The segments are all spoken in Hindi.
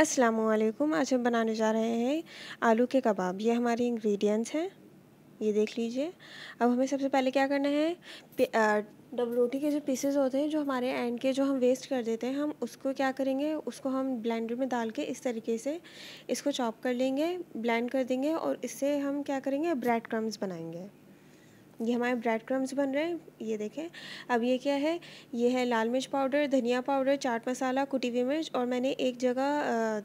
असलकुम आज हम बनाने जा रहे हैं आलू के कबाब ये हमारे इंग्रेडिएंट्स हैं ये देख लीजिए अब हमें सबसे पहले क्या करना है डबल रोटी के जो पीसेस होते हैं जो हमारे एंड के जो हम वेस्ट कर देते हैं हम उसको क्या करेंगे उसको हम ब्लेंडर में डाल के इस तरीके से इसको चॉप कर लेंगे ब्लेंड कर देंगे और इससे हम क्या करेंगे ब्रेड क्रम्स बनाएंगे ये हमारे ब्रेड क्रम्स बन रहे हैं ये देखें अब ये क्या है ये है लाल मिर्च पाउडर धनिया पाउडर चाट मसाला कुटी हुई मिर्च और मैंने एक जगह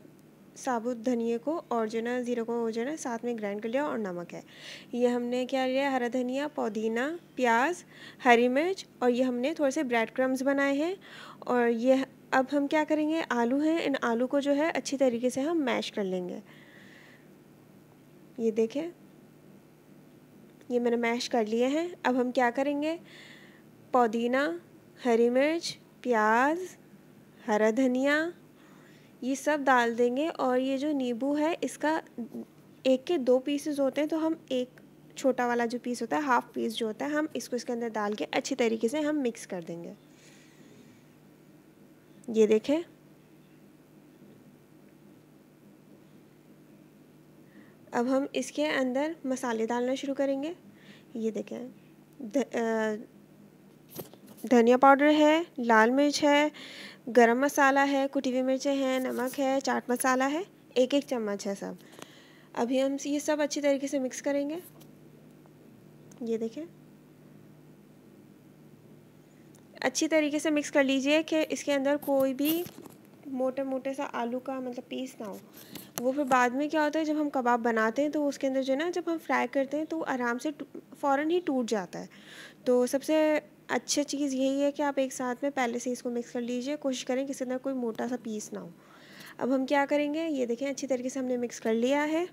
साबुत धनिए को और जो ना जीरो को जो ना साथ में ग्राइंड कर लिया और नमक है ये हमने क्या लिया हरा धनिया पुदीना प्याज हरी मिर्च और ये हमने थोड़े से ब्रेड क्रम्स बनाए हैं और ये अब हम क्या करेंगे आलू हैं इन आलू को जो है अच्छी तरीके से हम मैश कर लेंगे ये देखें ये मैंने मैश कर लिए हैं अब हम क्या करेंगे पुदीना हरी मिर्च प्याज हरा धनिया ये सब डाल देंगे और ये जो नींबू है इसका एक के दो पीसेस होते हैं तो हम एक छोटा वाला जो पीस होता है हाफ पीस जो होता है हम इसको इसके अंदर डाल के अच्छी तरीके से हम मिक्स कर देंगे ये देखें अब हम इसके अंदर मसाले डालना शुरू करेंगे ये देखें धनिया पाउडर है लाल मिर्च है गरम मसाला है कुटी हुई मिर्चें हैं नमक है चाट मसाला है एक एक चम्मच है सब अभी हम ये सब अच्छी तरीके से मिक्स करेंगे ये देखें अच्छी तरीके से मिक्स कर लीजिए कि इसके अंदर कोई भी मोटे मोटे सा आलू का मतलब पीस ना हो वो फिर बाद में क्या होता है जब हम कबाब बनाते हैं तो उसके अंदर जो है ना जब हम फ्राई करते हैं तो आराम से फ़ौरन ही टूट जाता है तो सबसे अच्छी चीज़ यही है कि आप एक साथ में पहले से इसको मिक्स कर लीजिए कोशिश करें किसी तरह कोई मोटा सा पीस ना हो अब हम क्या करेंगे ये देखें अच्छी तरीके से हमने मिक्स कर लिया है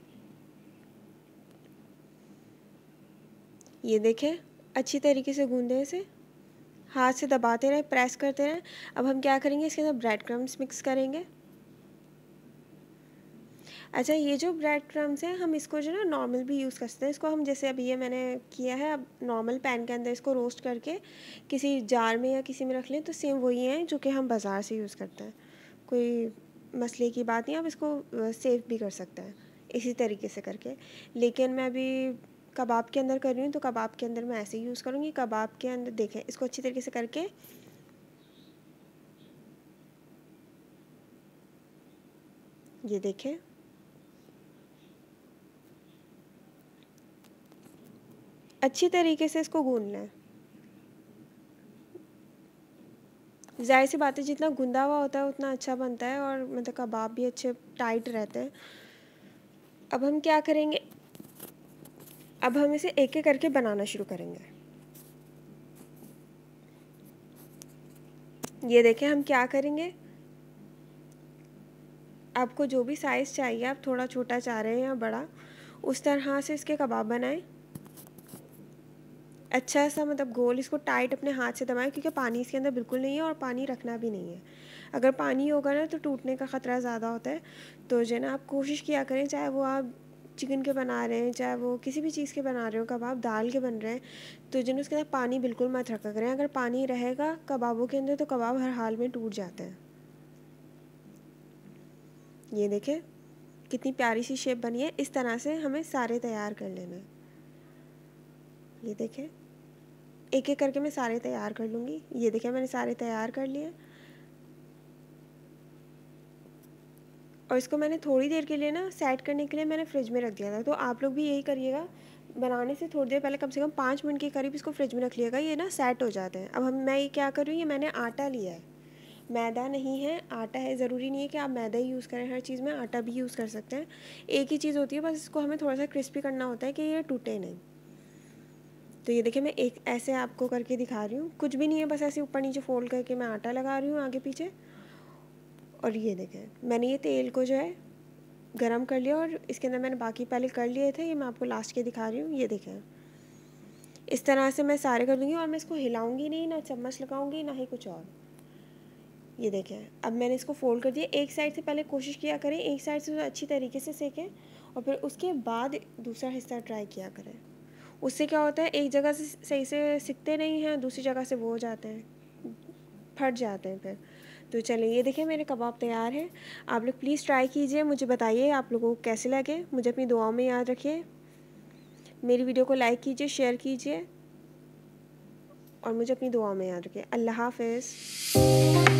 ये देखें अच्छी तरीके से गूंदें इसे हाथ से दबाते रहें प्रेस करते रहें अब हम क्या करेंगे इसके अंदर ब्रेड क्रम्स मिक्स करेंगे अच्छा ये जो ब्रेड क्रम्स हैं हम इसको जो ना नॉर्मल भी यूज़ कर सकते हैं इसको हम जैसे अभी ये मैंने किया है अब नॉर्मल पैन के अंदर इसको रोस्ट करके किसी जार में या किसी में रख लें तो सेम वही हैं जो कि हम बाज़ार से यूज़ करते हैं कोई मसले की बात नहीं आप इसको सेव भी कर सकते हैं इसी तरीके से करके लेकिन मैं अभी कबाब के अंदर कर रही हूँ तो कबाब के अंदर मैं ऐसे ही यूज़ करूँगी कबाब के अंदर देखें इसको अच्छी तरीके से करके ये देखें अच्छी तरीके से इसको गूंदना है जाहिर सी बात है जितना गुंदा हुआ होता है उतना अच्छा बनता है और मतलब कबाब भी अच्छे टाइट रहते हैं अब हम क्या करेंगे अब हम इसे एक एक करके बनाना शुरू करेंगे ये देखें हम क्या करेंगे आपको जो भी साइज़ चाहिए आप थोड़ा छोटा चाह रहे हैं या बड़ा उस तरह से इसके कबाब बनाएं अच्छा सा मतलब गोल इसको टाइट अपने हाथ से दबाएं क्योंकि पानी इसके अंदर बिल्कुल नहीं है और पानी रखना भी नहीं है अगर पानी होगा ना तो टूटने का ख़तरा ज़्यादा होता है तो जो है ना आप कोशिश किया करें चाहे वो आप चिकन के बना रहे हैं चाहे वो किसी भी चीज़ के बना रहे हो कबाब दाल के बन रहे हैं तो जिन उसके अंदर पानी बिल्कुल मत रखा करें अगर पानी रहेगा कबाबों के अंदर तो कबाब हर हाल में टूट जाते हैं ये देखें कितनी प्यारी सी शेप बनी है इस तरह से हमें सारे तैयार कर लेना है ये देखें एक एक करके मैं सारे तैयार कर लूँगी ये देखें मैंने सारे तैयार कर लिए और इसको मैंने थोड़ी देर के लिए ना सेट करने के लिए मैंने फ्रिज में रख दिया था तो आप लोग भी यही करिएगा बनाने से थोड़ी देर पहले कम से कम पाँच मिनट के करीब इसको फ्रिज में रख लिएगा ये ना सेट हो जाते हैं अब हम मैं ये क्या कर रही हूँ ये मैंने आटा लिया है मैदा नहीं है आटा है ज़रूरी नहीं है कि आप मैदा ही यूज़ करें हर चीज़ में आटा भी यूज़ कर सकते हैं एक ही चीज़ होती है बस इसको हमें थोड़ा सा क्रिस्पी करना होता है कि ये टूटे नहीं तो ये देखिए मैं एक ऐसे आपको करके दिखा रही हूँ कुछ भी नहीं है बस ऐसे ऊपर नीचे फोल्ड करके मैं आटा लगा रही हूँ आगे पीछे और ये देखें मैंने ये तेल को जो है गरम कर लिया और इसके अंदर मैंने बाकी पहले कर लिए थे ये मैं आपको लास्ट के दिखा रही हूँ ये देखें इस तरह से मैं सारे कर दूँगी और मैं इसको हिलाऊँगी नहीं ना चम्मच लगाऊँगी ना ही कुछ और ये देखें अब मैंने इसको फोल्ड कर दिया एक साइड से पहले कोशिश किया करें एक साइड से तो अच्छी तरीके से सेकें और फिर उसके बाद दूसरा हिस्सा ट्राई किया करें उससे क्या होता है एक जगह से सही से सीखते नहीं हैं दूसरी जगह से वो हो जाते हैं फट जाते हैं फिर तो चलिए ये देखिए मेरे कबाब तैयार हैं आप लोग प्लीज़ ट्राई कीजिए मुझे बताइए आप लोगों को कैसे लगे मुझे अपनी दुआओं में याद रखिए मेरी वीडियो को लाइक कीजिए शेयर कीजिए और मुझे अपनी दुआओं में याद रखिए अल्लाह हाफिज़